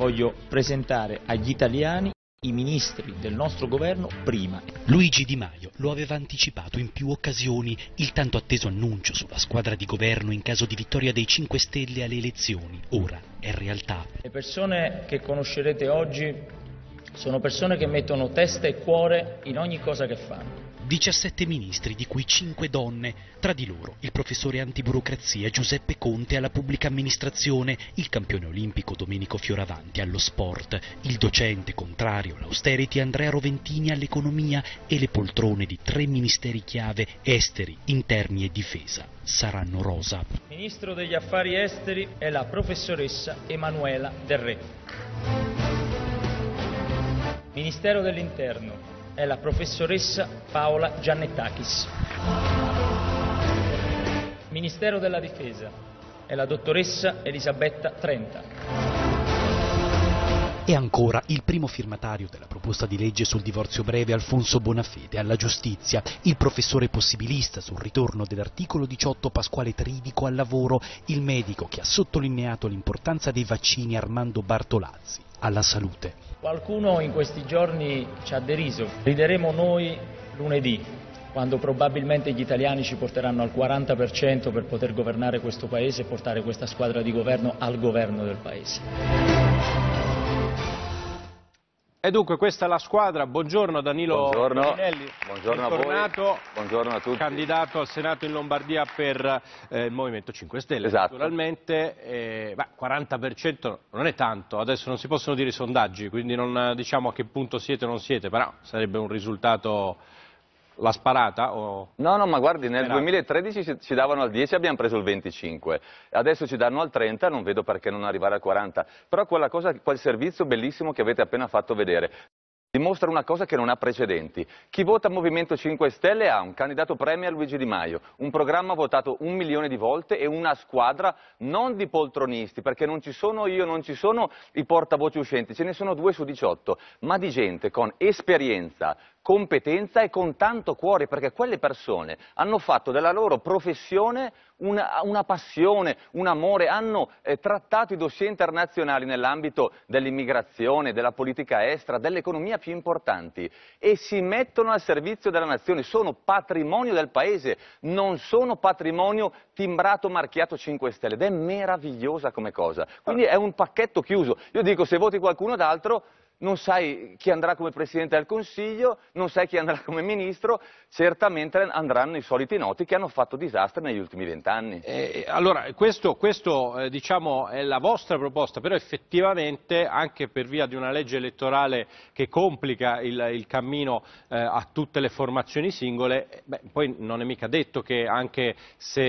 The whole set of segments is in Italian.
Voglio presentare agli italiani i ministri del nostro governo prima. Luigi Di Maio lo aveva anticipato in più occasioni il tanto atteso annuncio sulla squadra di governo in caso di vittoria dei 5 Stelle alle elezioni. Ora è realtà. Le persone che conoscerete oggi sono persone che mettono testa e cuore in ogni cosa che fanno. 17 ministri, di cui 5 donne, tra di loro il professore antiburocrazia Giuseppe Conte alla pubblica amministrazione, il campione olimpico Domenico Fioravanti allo sport, il docente contrario all'austerity Andrea Roventini all'economia e le poltrone di tre ministeri chiave esteri, interni e difesa saranno rosa. Ministro degli affari esteri è la professoressa Emanuela Del Re. Ministero dell'Interno è la professoressa Paola Giannettakis. Ministero della Difesa è la dottoressa Elisabetta Trenta. E ancora il primo firmatario della proposta di legge sul divorzio breve Alfonso Bonafede alla giustizia, il professore possibilista sul ritorno dell'articolo 18 Pasquale Tridico al lavoro, il medico che ha sottolineato l'importanza dei vaccini Armando Bartolazzi alla salute. Qualcuno in questi giorni ci ha deriso, rideremo noi lunedì quando probabilmente gli italiani ci porteranno al 40% per poter governare questo Paese e portare questa squadra di governo al governo del Paese. E dunque questa è la squadra, buongiorno Danilo buongiorno. buongiorno bentornato, buongiorno a tutti. candidato al Senato in Lombardia per eh, il Movimento 5 Stelle, esatto. naturalmente, eh, beh, 40% non è tanto, adesso non si possono dire i sondaggi, quindi non diciamo a che punto siete o non siete, però sarebbe un risultato la sparata? O... No, no, ma guardi, nel Sperato. 2013 ci davano al 10, abbiamo preso il 25. Adesso ci danno al 30, non vedo perché non arrivare al 40. Però quella cosa, quel servizio bellissimo che avete appena fatto vedere dimostra una cosa che non ha precedenti. Chi vota Movimento 5 Stelle ha un candidato premier Luigi Di Maio, un programma votato un milione di volte e una squadra non di poltronisti, perché non ci sono io, non ci sono i portavoci uscenti, ce ne sono due su 18, ma di gente con esperienza, competenza e con tanto cuore, perché quelle persone hanno fatto della loro professione una, una passione, un amore, hanno eh, trattato i dossier internazionali nell'ambito dell'immigrazione, della politica estera, dell'economia più importanti e si mettono al servizio della nazione, sono patrimonio del Paese, non sono patrimonio timbrato, marchiato 5 Stelle ed è meravigliosa come cosa. Quindi è un pacchetto chiuso. Io dico se voti qualcuno d'altro non sai chi andrà come Presidente del Consiglio, non sai chi andrà come Ministro, certamente andranno i soliti noti che hanno fatto disastri negli ultimi vent'anni. Eh, allora, questo, questo eh, diciamo, è la vostra proposta, però effettivamente anche per via di una legge elettorale che complica il, il cammino eh, a tutte le formazioni singole, eh, beh, poi non è mica detto che anche se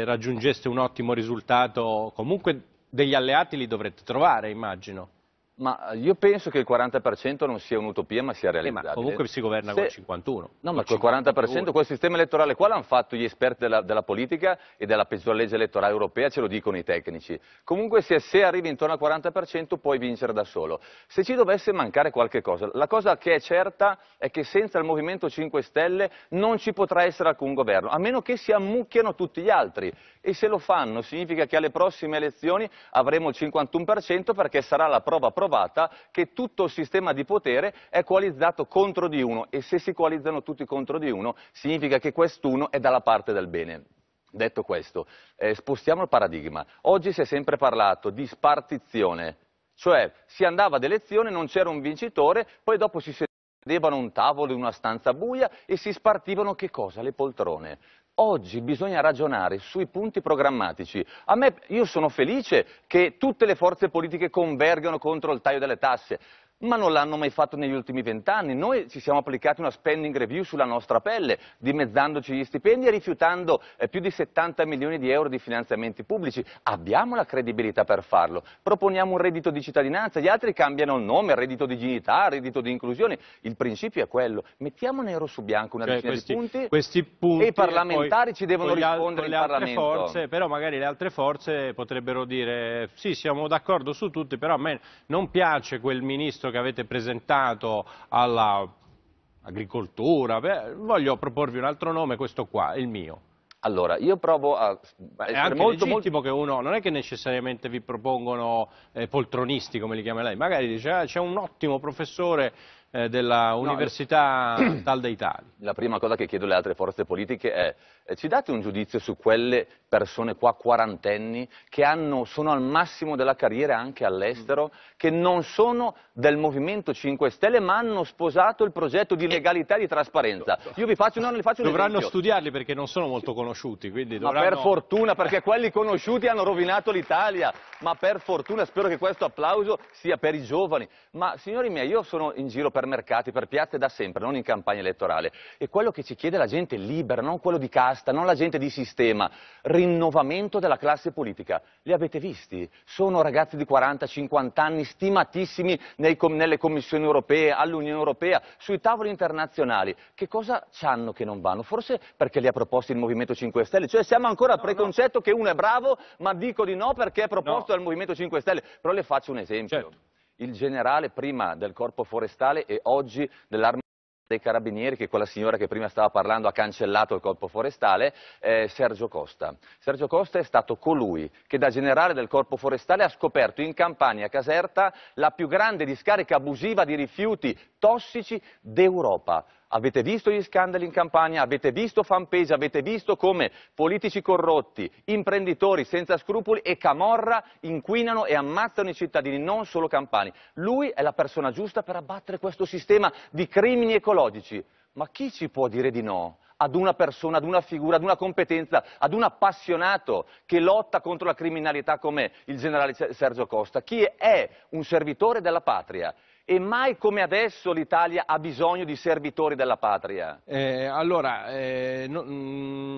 eh, raggiungeste un ottimo risultato, comunque degli alleati li dovrete trovare, immagino. Ma eh, io penso che il 40% non sia un'utopia, ma sia realizzabile. Eh, ma comunque si governa Se... con il 51%. No, ma col 40%, quel sistema elettorale qua l'hanno fatto gli esperti della, della, politica e della peggior legge elettorale europea, ce lo dicono i tecnici. Comunque se, se arrivi intorno al 40% puoi vincere da solo. Se ci dovesse mancare qualche cosa, la cosa che è certa è che senza il Movimento 5 Stelle non ci potrà essere alcun governo, a meno che si ammucchiano tutti gli altri. E se lo fanno significa che alle prossime elezioni avremo il 51% perché sarà la prova propria provata che tutto il sistema di potere è coalizzato contro di uno e se si coalizzano tutti contro di uno significa che quest'uno è dalla parte del bene. Detto questo, eh, spostiamo il paradigma. Oggi si è sempre parlato di spartizione, cioè si andava ad elezione, non c'era un vincitore, poi dopo si sedevano a un tavolo in una stanza buia e si spartivano che cosa? Le poltrone. Oggi bisogna ragionare sui punti programmatici. Me, io sono felice che tutte le forze politiche convergano contro il taglio delle tasse, ma non l'hanno mai fatto negli ultimi vent'anni. Noi ci siamo applicati una spending review sulla nostra pelle, dimezzandoci gli stipendi e rifiutando eh, più di 70 milioni di euro di finanziamenti pubblici. Abbiamo la credibilità per farlo. Proponiamo un reddito di cittadinanza, gli altri cambiano il nome, reddito di dignità, reddito di inclusione. Il principio è quello. Mettiamo nero su bianco una cioè, decina questi, di punti, questi punti e i parlamentari poi, ci devono rispondere in Parlamento. Forze, però magari le altre forze potrebbero dire sì, siamo d'accordo su tutti, però a me non piace quel ministro che avete presentato all'agricoltura, voglio proporvi un altro nome, questo qua, il mio. Allora, io provo a... È anche molto, legittimo molto... che uno, non è che necessariamente vi propongono eh, poltronisti, come li chiama lei, magari dice, ah, c'è un ottimo professore eh, della eh, Università no, Tal dei Tali. La prima cosa che chiedo alle altre forze politiche è eh, ci date un giudizio su quelle persone qua quarantenni che hanno, sono al massimo della carriera anche all'estero, mm. che non sono del Movimento 5 Stelle ma hanno sposato il progetto di eh. legalità e di trasparenza. Io vi faccio, no, vi faccio Dovranno esempio. studiarli perché non sono molto conosciuti. Dovranno... Ma per fortuna, perché quelli conosciuti hanno rovinato l'Italia. Ma per fortuna, spero che questo applauso sia per i giovani. Ma signori miei, io sono in giro per supermercati, per piazze da sempre, non in campagna elettorale. E quello che ci chiede la gente libera, non quello di casta, non la gente di sistema, rinnovamento della classe politica. Li avete visti? Sono ragazzi di 40-50 anni stimatissimi com nelle commissioni europee, all'Unione Europea, sui tavoli internazionali. Che cosa c'hanno che non vanno? Forse perché li ha proposti il Movimento 5 Stelle, cioè siamo ancora al preconcetto no. che uno è bravo, ma dico di no perché è proposto no. dal Movimento 5 Stelle. Però le faccio un esempio. Certo il generale prima del corpo forestale e oggi dell'arma dei carabinieri che quella signora che prima stava parlando ha cancellato il corpo forestale, eh, Sergio Costa. Sergio Costa è stato colui che da generale del corpo forestale ha scoperto in Campania, Caserta, la più grande discarica abusiva di rifiuti tossici d'Europa. Avete visto gli scandali in Campania? Avete visto fanpage? Avete visto come politici corrotti, imprenditori senza scrupoli e camorra inquinano e ammazzano i cittadini, non solo campani? Lui è la persona giusta per abbattere questo sistema di crimini ecologici. Ma chi ci può dire di no? ad una persona, ad una figura, ad una competenza, ad un appassionato che lotta contro la criminalità come il generale Sergio Costa. Chi è un servitore della patria? e mai come adesso l'Italia ha bisogno di servitori della patria? Eh, allora, eh, no, mh,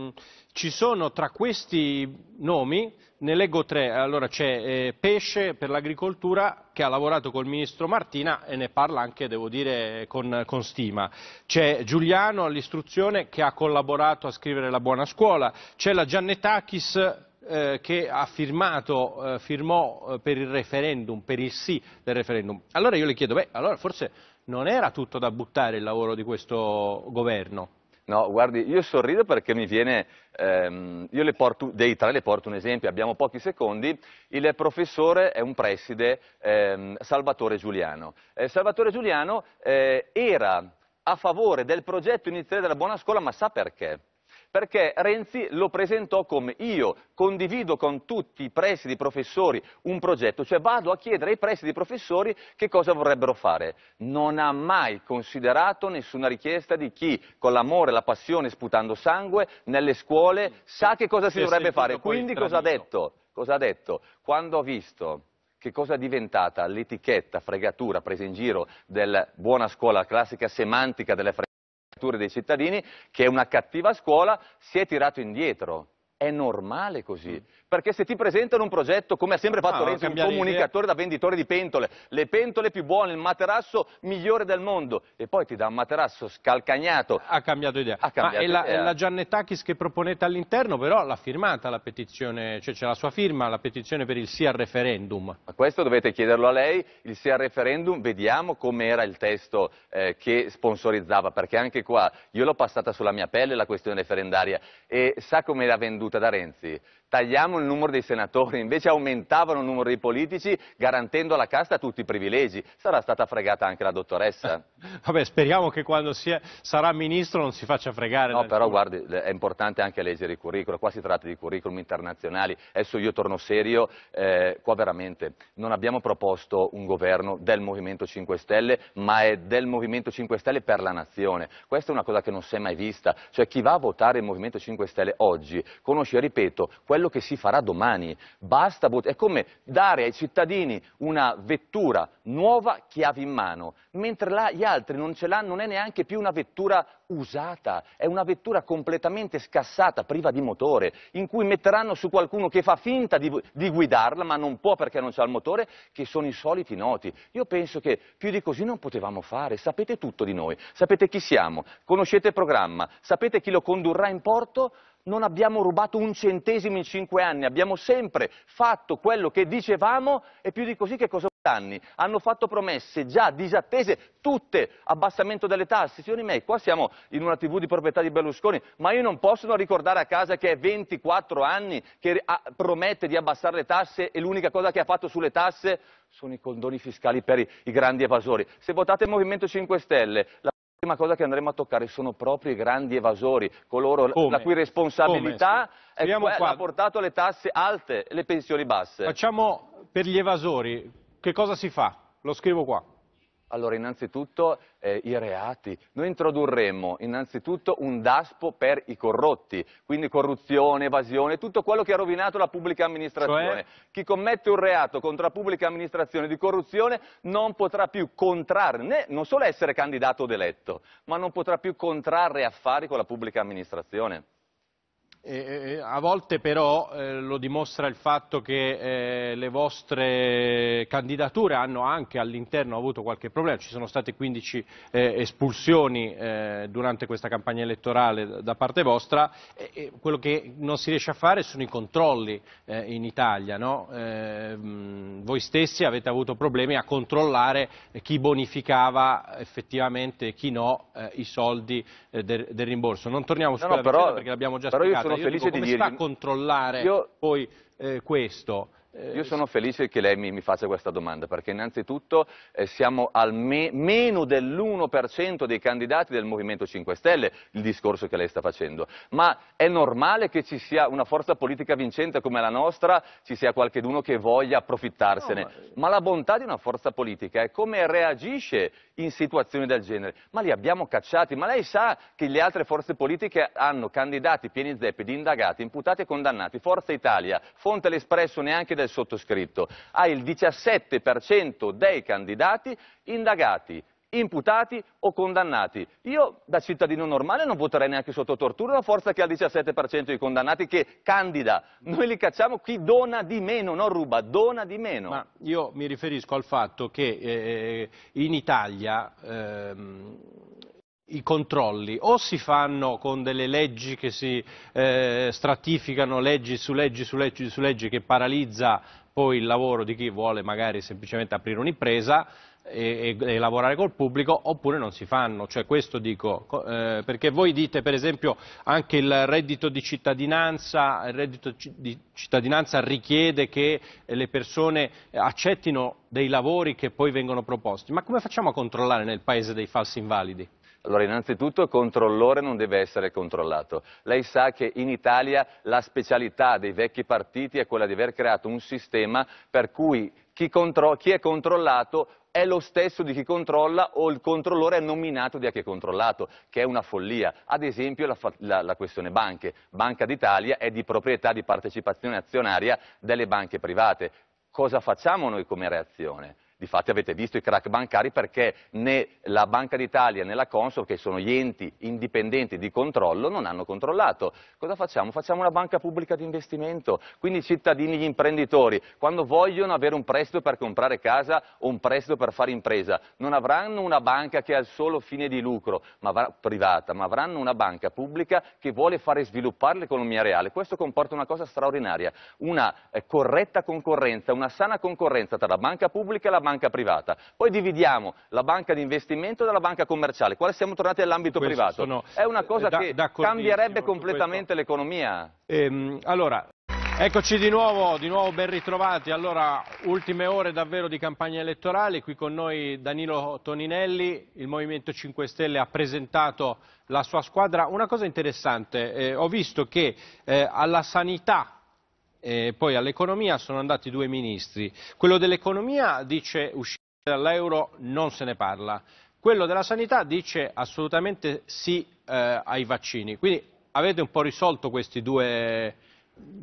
mm, ci sono tra questi nomi, ne leggo tre, allora c'è eh, Pesce per l'agricoltura che ha lavorato col ministro Martina e ne parla anche, devo dire, con, con stima. C'è Giuliano all'istruzione che ha collaborato a scrivere la buona scuola, c'è la Giannettakis eh, che firmato, eh, firmò eh, per il referendum, per il sì del referendum. Allora io le chiedo, beh, allora forse non era tutto da buttare il lavoro di questo governo? No, guardi, io sorrido perché mi viene, ehm, io le porto, dei tre le porto un esempio, abbiamo pochi secondi, il professore è un preside, ehm, Salvatore Giuliano. Eh, Salvatore Giuliano eh, era a favore del progetto iniziale della buona scuola, ma sa perché? perché Renzi lo presentò come io condivido con tutti i presidi professori un progetto, cioè vado a chiedere ai presidi professori che cosa vorrebbero fare. Non ha mai considerato nessuna richiesta di chi con l'amore, la passione, sputando sangue, nelle scuole sa che cosa si, si dovrebbe fare. Quindi cosa ha, detto? cosa ha detto? Quando ho visto che cosa è diventata l'etichetta, fregatura, presa in giro del buona scuola classica semantica delle fregature, dei cittadini che è una cattiva scuola si è tirato indietro. È normale così, mm. perché se ti presentano un progetto, come ha sempre fatto no, Renzi, un comunicatore idea. da venditore di pentole, le pentole più buone, il materasso migliore del mondo, e poi ti dà un materasso scalcagnato. Ha cambiato idea. Ha cambiato Ma idea. è la, è la Giannettakis che proponete all'interno, però l'ha firmata la petizione, cioè c'è la sua firma, la petizione per il sì al referendum. Ma questo dovete chiederlo a lei, il sì al referendum, vediamo com'era il testo eh, che sponsorizzava, perché anche qua io l'ho passata sulla mia pelle la questione referendaria e sa come l'ha venduta? ceduta da Renzi tagliamo il numero dei senatori, invece aumentavano il numero dei politici garantendo alla casta tutti i privilegi. Sarà stata fregata anche la dottoressa? Vabbè, speriamo che quando sia, sarà ministro non si faccia fregare. No, però guardi, è importante anche leggere i curriculum, qua si tratta di curriculum internazionali, adesso io torno serio, eh, qua veramente non abbiamo proposto un governo del Movimento 5 Stelle, ma è del Movimento 5 Stelle per la nazione. Questa è una cosa che non si è mai vista, cioè chi va a votare il Movimento 5 Stelle oggi conosce, ripeto, quello che si farà domani. Basta, è come dare ai cittadini una vettura nuova, chiave in mano, mentre là gli altri non ce l'hanno, non è neanche più una vettura usata, è una vettura completamente scassata, priva di motore, in cui metteranno su qualcuno che fa finta di, di guidarla, ma non può perché non c'è il motore, che sono i soliti noti. Io penso che più di così non potevamo fare, sapete tutto di noi, sapete chi siamo, conoscete il programma, sapete chi lo condurrà in porto, non abbiamo rubato un centesimo in cinque anni, abbiamo sempre fatto quello che dicevamo e più di così che cosa anni hanno fatto promesse già disattese tutte, abbassamento delle tasse, signori miei, qua siamo in una tv di proprietà di Berlusconi, ma io non posso non ricordare a casa che è 24 anni che promette di abbassare le tasse e l'unica cosa che ha fatto sulle tasse sono i condoni fiscali per i, grandi evasori. Se votate il Movimento 5 Stelle... La prima cosa che andremo a toccare sono proprio i grandi evasori, coloro Come? la cui responsabilità è ha portato le tasse alte e le pensioni basse. Facciamo per gli evasori, che cosa si fa? Lo scrivo qua. Allora, innanzitutto eh, i reati. Noi introdurremmo innanzitutto un daspo per i corrotti, quindi corruzione, evasione, tutto quello che ha rovinato la pubblica amministrazione. Cioè? Chi commette un reato contro la pubblica amministrazione di corruzione non potrà più contrarre, né, non solo essere candidato ed eletto, ma non potrà più contrarre affari con la pubblica amministrazione. Eh, eh, eh, a volte però eh, lo dimostra il fatto che eh, le vostre candidature hanno anche all'interno avuto qualche problema, ci sono state 15 eh, espulsioni durante questa campagna elettorale da parte vostra, quello che non si riesce a fare sono i controlli in Italia, no? voi stessi avete avuto problemi a controllare chi bonificava effettivamente e chi no i soldi del, del, rimborso, non torniamo su no, quella no, però, perché l'abbiamo già spiegato felice felice dico, di dirvi... Come si fa a controllare io... poi eh, questo? Io eh, sono felice che lei mi, mi faccia questa domanda, perché innanzitutto eh, siamo al me, meno dell'1% dei candidati del Movimento 5 Stelle, il discorso che lei sta facendo. Ma è normale che ci sia una forza politica vincente come la nostra, ci sia qualcuno che voglia approfittarsene. No, ma... ma... la bontà di una forza politica è come reagisce in situazioni del genere. Ma li abbiamo cacciati, ma lei sa che le altre forze politiche hanno candidati pieni zeppi di indagati, imputati e condannati. Forza Italia, Fonte l'Espresso neanche del del sottoscritto, ha il 17% dei candidati indagati imputati o condannati. Io da cittadino normale non voterei neanche sotto tortura una forza che ha il 17% di condannati che candida. Noi li cacciamo chi dona di meno, non ruba, dona di meno. Ma io mi riferisco al fatto che eh, in Italia... Ehm i controlli o si fanno con delle leggi che si eh, stratificano leggi su leggi su leggi su leggi che paralizza poi il lavoro di chi vuole magari semplicemente aprire un'impresa e, e, e, lavorare col pubblico oppure non si fanno, cioè questo dico, eh, perché voi dite per esempio anche il reddito di cittadinanza, il reddito di cittadinanza richiede che le persone accettino dei lavori che poi vengono proposti, ma come facciamo a controllare nel paese dei falsi invalidi? Allora, innanzitutto il controllore non deve essere controllato. Lei sa che in Italia la specialità dei vecchi partiti è quella di aver creato un sistema per cui chi, chi è controllato è lo stesso di chi controlla o il controllore è nominato da chi è controllato, che è una follia. Ad esempio la, la, la questione banche. Banca d'Italia è di proprietà di partecipazione azionaria delle banche private. Cosa facciamo noi come reazione? Difatti avete visto i crack bancari perché né la Banca d'Italia né la Consol, che sono gli enti indipendenti di controllo, non hanno controllato. Cosa facciamo? Facciamo una banca pubblica di investimento, quindi i cittadini, gli imprenditori, quando vogliono avere un prestito per comprare casa o un prestito per fare impresa, non avranno una banca che ha il solo fine di lucro, ma privata, ma avranno una banca pubblica che vuole fare sviluppare l'economia reale. Questo comporta una cosa straordinaria, una eh, corretta concorrenza, una sana concorrenza tra la banca pubblica e la banca banca privata. Poi dividiamo la banca di investimento dalla banca commerciale. Quale siamo tornati all'ambito privato? Sono, È una cosa eh, da, che cambierebbe completamente l'economia. Ehm, allora... Eccoci di nuovo, di nuovo ben ritrovati. Allora, ultime ore davvero di campagna elettorale. Qui con noi Danilo Toninelli, il Movimento 5 Stelle ha presentato la sua squadra. Una cosa interessante, eh, ho visto che eh, alla sanità eh, poi all'economia sono andati due ministri. Quello dell'economia dice uscire dall'euro non se ne parla. Quello della sanità dice assolutamente sì eh, ai vaccini. Quindi avete un po' risolto questi due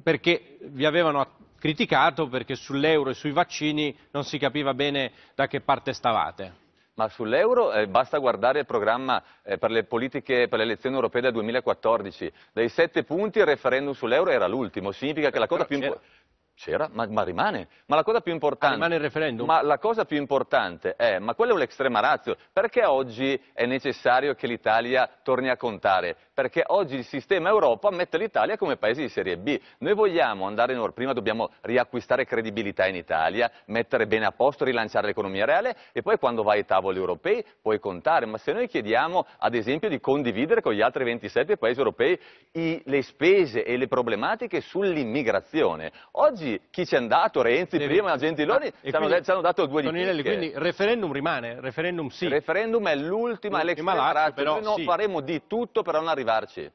perché vi avevano criticato perché sull'euro e sui vaccini non si capiva bene da che parte stavate ma sull'euro eh, basta guardare il programma eh, per le politiche per le elezioni europee del 2014. Dei sette punti il referendum sull'euro era l'ultimo, significa che la cosa più importante... C'era, ma, ma, rimane. Ma la cosa più importante... Ah, rimane il referendum? Ma la cosa più importante è, ma quello è un'estrema razio, perché oggi è necessario che l'Italia torni a contare? Perché oggi il sistema Europa mette l'Italia come paese di serie B. Noi vogliamo andare in Europa, prima dobbiamo riacquistare credibilità in Italia, mettere bene a posto, rilanciare l'economia reale e poi quando vai ai tavoli europei puoi contare. Ma se noi chiediamo, ad esempio, di condividere con gli altri 27 paesi europei i, le spese e le problematiche sull'immigrazione, oggi sondaggi, chi c'è andato, Renzi Devi... prima, Gentiloni, ah, ci, hanno, ci hanno dato due di Toninelli, picche. quindi referendum rimane, referendum sì. Referendum è l'ultima elezione, Lazio, noi sì. faremo di tutto per non arrivarci.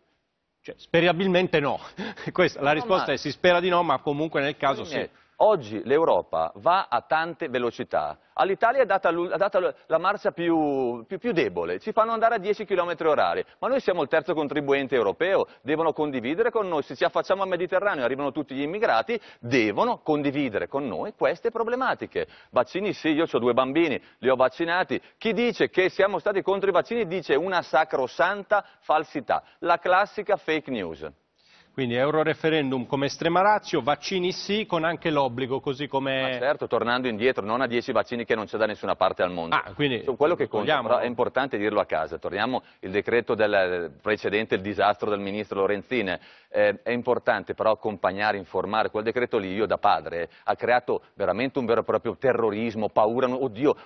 Cioè, sperabilmente no, Questa, la risposta ma... è si spera di no, ma comunque nel caso quindi sì. È... Oggi l'Europa va a tante velocità, all'Italia è data, data, la marcia più, più, più, debole, ci fanno andare a 10 km orari, ma noi siamo il terzo contribuente europeo, devono condividere con noi, se ci affacciamo al Mediterraneo e arrivano tutti gli immigrati, devono condividere con noi queste problematiche. Vaccini sì, io ho due bambini, li ho vaccinati, chi dice che siamo stati contro i vaccini dice una sacrosanta falsità, la classica fake news. Quindi euro referendum come estrema razio, vaccini sì, con anche l'obbligo, così come... Ma certo, tornando indietro, non a 10 vaccini che non c'è da nessuna parte al mondo. Ah, quindi... Su quello che conta, vogliamo... è importante dirlo a casa. Torniamo al decreto del precedente, il disastro del ministro Lorenzine. Eh, è importante però accompagnare, informare. Quel decreto lì, io da padre, ha creato veramente un vero e proprio terrorismo, paura. Oddio,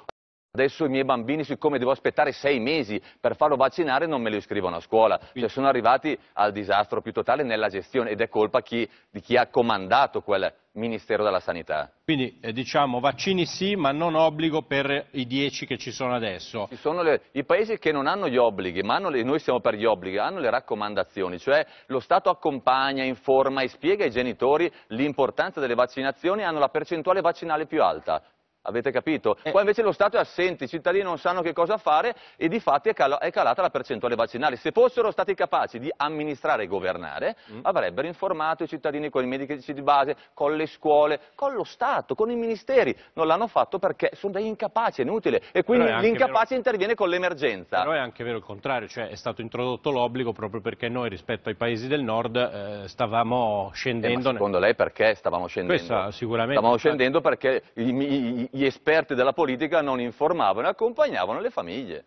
Adesso i miei bambini, siccome devo aspettare sei mesi per farlo vaccinare, non me lo iscrivono a scuola. Cioè sono arrivati al disastro più totale nella gestione ed è colpa chi, di chi ha comandato quel Ministero della Sanità. Quindi eh, diciamo vaccini sì, ma non obbligo per i dieci che ci sono adesso. Ci sono le, i paesi che non hanno gli obblighi, ma le, noi siamo per gli obblighi, hanno le raccomandazioni, cioè lo Stato accompagna, informa e spiega ai genitori l'importanza delle vaccinazioni, e hanno la percentuale vaccinale più alta. Avete capito? Eh. Qua invece lo Stato è assente, i cittadini non sanno che cosa fare e di fatti è, cala, è calata la percentuale vaccinale. Se fossero stati capaci di amministrare e governare, mm. avrebbero informato i cittadini con i medici di base, con le scuole, con lo Stato, con i ministeri. Non l'hanno fatto perché sono degli incapaci, è inutile. E quindi l'incapace vero... interviene con l'emergenza. Però è anche vero il contrario, cioè è stato introdotto l'obbligo proprio perché noi rispetto ai paesi del nord eh, stavamo eh, scendendo. Eh, secondo lei perché stavamo scendendo? Questa, sicuramente. Stavamo scendendo perché i, i, gli esperti della politica non informavano e accompagnavano le famiglie.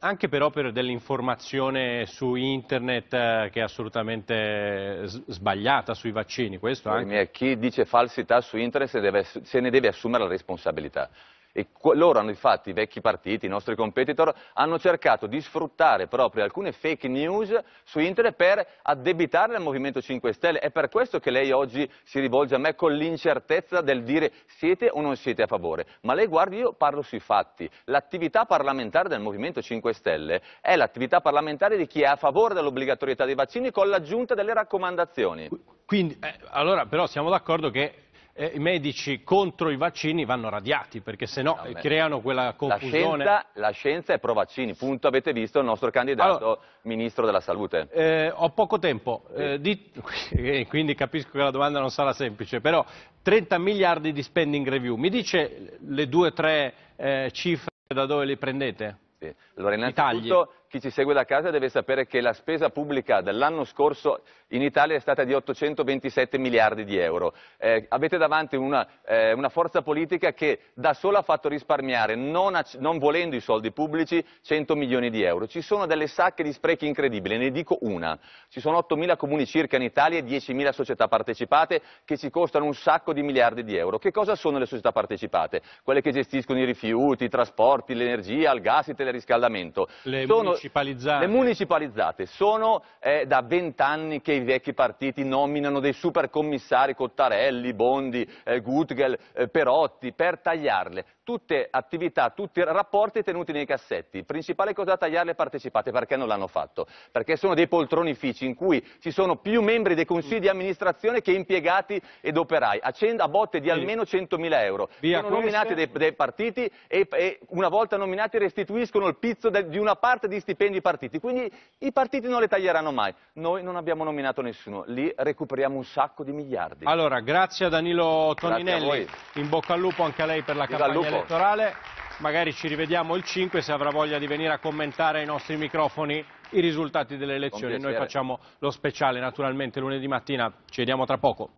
Anche però per dell'informazione su internet eh, che è assolutamente eh, sbagliata sui vaccini, questo anche? Chi dice falsità su internet se, deve, se ne deve assumere la responsabilità. E loro hanno infatti, i vecchi partiti, i nostri competitor, hanno cercato di sfruttare proprio alcune fake news su internet per addebitare al Movimento 5 Stelle. È per questo che lei oggi si rivolge a me con l'incertezza del dire siete o non siete a favore. Ma lei guardi, io parlo sui fatti. L'attività parlamentare del Movimento 5 Stelle è l'attività parlamentare di chi è a favore dell'obbligatorietà dei vaccini con l'aggiunta delle raccomandazioni. Quindi, eh, allora però siamo d'accordo che eh, i medici contro i vaccini vanno radiati, perché se no, no eh, creano quella confusione. La scienza, la scienza è pro vaccini, punto avete visto il nostro candidato allora, ministro della salute. Eh, ho poco tempo, eh, di, eh, quindi capisco che la domanda non sarà semplice, però 30 miliardi di spending review, mi dice le due o tre eh, cifre da dove le prendete? Allora, innanzitutto chi ci segue da casa deve sapere che la spesa pubblica dell'anno scorso in Italia è stata di 827 miliardi di euro. Eh, avete davanti una, eh, una, forza politica che da sola ha fatto risparmiare, non, non volendo i soldi pubblici, 100 milioni di euro. Ci sono delle sacche di sprechi incredibili, ne dico una. Ci sono 8.000 comuni circa in Italia e mila società partecipate che ci costano un sacco di miliardi di euro. Che cosa sono le società partecipate? Quelle che gestiscono i rifiuti, i trasporti, l'energia, il gas, il teleriscaldamento. Le sono municipalizzate. Le municipalizzate sono eh, da vent'anni che i vecchi partiti nominano dei supercommissari Cottarelli, Bondi, eh, Gutgel, eh, Perotti per tagliarle. Tutte attività, tutti rapporti tenuti nei cassetti. Il principale cosa da tagliarle partecipate perché non l'hanno fatto. Perché sono dei poltronifici in cui ci sono più membri dei consigli di amministrazione che impiegati ed operai, a botte di almeno 100.000 euro. Via sono nominati dei, dei partiti e, e una volta nominati restituiscono il pizzo de, di una parte di stipendi ai partiti, quindi i partiti non le taglieranno mai. Noi non abbiamo nominato nessuno, lì recuperiamo un sacco di miliardi. Allora, grazie a Danilo Toninelli, a in bocca al lupo anche a lei per la campagna elettorale. Magari ci rivediamo il 5 se avrà voglia di venire a commentare ai nostri microfoni i risultati delle elezioni. Noi facciamo lo speciale naturalmente lunedì mattina, ci vediamo tra poco.